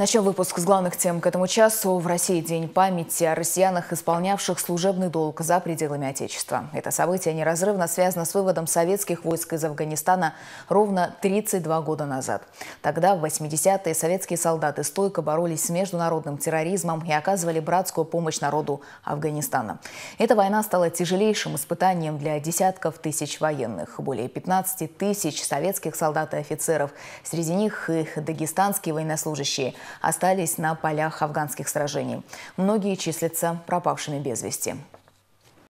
Начнем выпуск с главных тем к этому часу. В России День памяти о россиянах, исполнявших служебный долг за пределами Отечества. Это событие неразрывно связано с выводом советских войск из Афганистана ровно 32 года назад. Тогда, в 80-е, советские солдаты стойко боролись с международным терроризмом и оказывали братскую помощь народу Афганистана. Эта война стала тяжелейшим испытанием для десятков тысяч военных. Более 15 тысяч советских солдат и офицеров. Среди них и дагестанские военнослужащие – остались на полях афганских сражений. Многие числятся пропавшими без вести.